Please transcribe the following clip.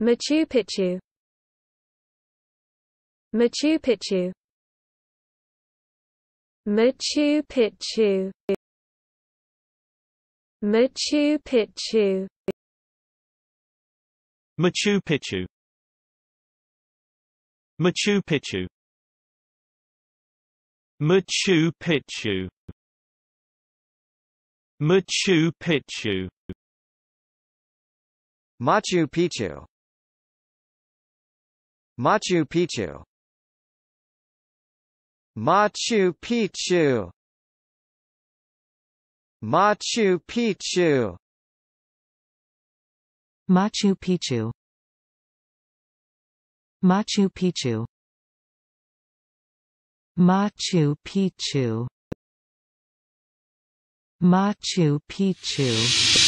Machu Picchu Machu Picchu Machu Picchu Machu Picchu Machu Picchu Machu Picchu Machu Picchu Machu Picchu Machu Picchu Machu Picchu Machu Picchu Machu Picchu Machu Picchu Machu Picchu Machu Picchu Machu Picchu